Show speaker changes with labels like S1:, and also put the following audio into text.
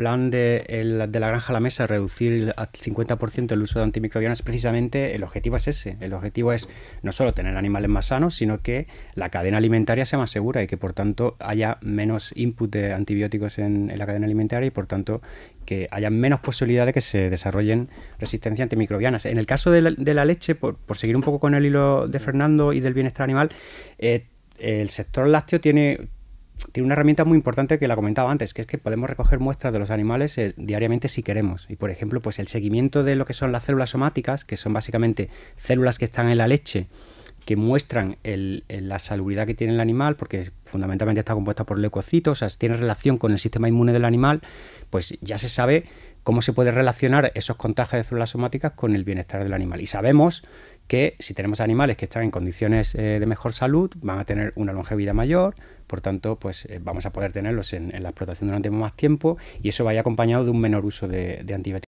S1: plan de, la granja a la mesa, reducir al 50% el uso de antimicrobianos, precisamente el objetivo es ese. El objetivo es no solo tener animales más sanos, sino que la cadena alimentaria sea más segura y que por tanto haya menos input de antibióticos en, la cadena alimentaria y por tanto que haya menos posibilidad de que se desarrollen resistencias antimicrobianas. En el caso de la, leche, por, seguir un poco con el hilo de Fernando y del bienestar animal, eh, el sector lácteo tiene tiene una herramienta muy importante que la comentaba antes, que es que podemos recoger muestras de los animales eh, diariamente si queremos. Y por ejemplo, pues el seguimiento de lo que son las células somáticas, que son básicamente células que están en la leche que muestran la salubridad que tiene el animal, porque fundamentalmente está compuesta por leucocitos, o sea, tiene relación con el sistema inmune del animal, pues ya se sabe cómo se puede relacionar esos contagios de células somáticas con el bienestar del animal. Y sabemos que si tenemos animales que están en condiciones eh, de mejor salud, van a tener una longevidad mayor, por tanto, pues eh, vamos a poder tenerlos en, la explotación durante más tiempo y eso vaya acompañado de un menor uso de, de antibióticos.